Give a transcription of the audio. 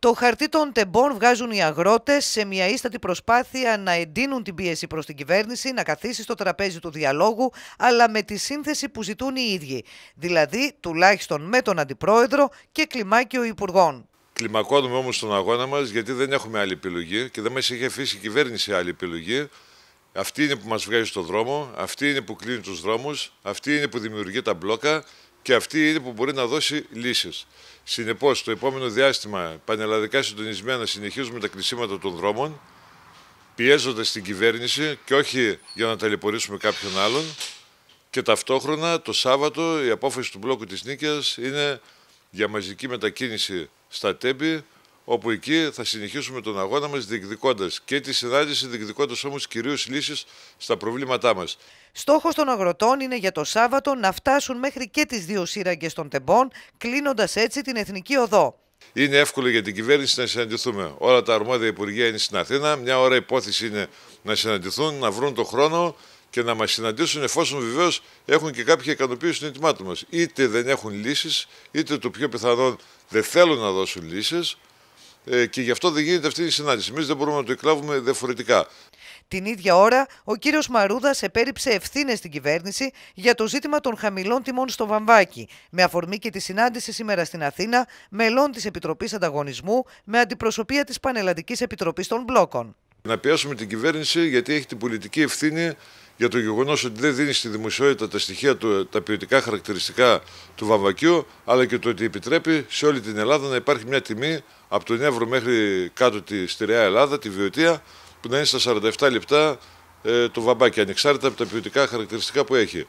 Το χαρτί των τεμπών βγάζουν οι αγρότες σε μια ίστατη προσπάθεια να εντείνουν την πίεση προς την κυβέρνηση να καθίσει στο τραπέζι του διαλόγου, αλλά με τη σύνθεση που ζητούν οι ίδιοι. Δηλαδή, τουλάχιστον με τον αντιπρόεδρο και κλιμάκιο υπουργών. Κλιμακώνουμε όμως τον αγώνα μας, γιατί δεν έχουμε άλλη επιλογή και δεν μας έχει αφήσει η κυβέρνηση άλλη επιλογή. Αυτή είναι που μας βγάζει στον δρόμο, αυτή είναι που κλείνει τους δρόμους, αυτή είναι που δημιουργεί τα μπλόκα και αυτή είναι που μπορεί να δώσει λύσεις. Συνεπώς, το επόμενο διάστημα, πανελλαδικά συντονισμένα, συνεχίζουμε τα κλεισίματα των δρόμων, πιέζοντα την κυβέρνηση και όχι για να ταλαιπωρήσουμε κάποιον άλλον. Και ταυτόχρονα το Σάββατο η απόφαση του μπλόκου της Νίκαιας είναι για μαζική μετακίνηση στα Τέμπη, όπου εκεί θα συνεχίσουμε τον αγώνα μας διεκδικώντας και τη συνάντηση διεκδικώντας όμως κυρίως λύσεις στα προβλήματά μας. Στόχος των αγροτών είναι για το Σάββατο να φτάσουν μέχρι και τις δύο σύραγγες των τεμπών, κλείνοντας έτσι την Εθνική Οδό. Είναι εύκολο για την κυβέρνηση να συναντηθούμε. Όλα τα αρμόδια υπουργεία είναι στην Αθήνα. Μια ώρα υπόθεση είναι να συναντηθούν, να βρουν το χρόνο και να μας συναντήσουν εφόσον βεβαίως έχουν και κάποια ικανοποίηση των ετοιμάτων μας. Είτε δεν έχουν λύσεις, είτε το πιο πιθανόν δεν θέλουν να δώσουν λύσεις. Ε, και γι' αυτό δεν γίνεται αυτή η συνάντηση. Εμείς δεν μπορούμε να το εκλάβουμε διαφορετικά. Την ίδια ώρα, ο κύριος Μαρούδας επέριψε ευθύνες στην κυβέρνηση για το ζήτημα των χαμηλών τιμών στο βαμβάκι, με αφορμή και τη συνάντηση σήμερα στην Αθήνα μελών της Επιτροπής Ανταγωνισμού με αντιπροσωπεία της Πανελλαδικής Επιτροπής των Μπλόκων. Να πιάσουμε την κυβέρνηση γιατί έχει την πολιτική ευθύνη για το γεγονός ότι δεν δίνει στη δημοσιότητα τα στοιχεία, του, τα ποιοτικά χαρακτηριστικά του βαμβακιού, αλλά και το ότι επιτρέπει σε όλη την Ελλάδα να υπάρχει μια τιμή από τον Εύρο μέχρι κάτω τη στερεά Ελλάδα, τη Βιωτία, που να είναι στα 47 λεπτά ε, το βαμπάκι, ανεξάρτητα από τα ποιοτικά χαρακτηριστικά που έχει.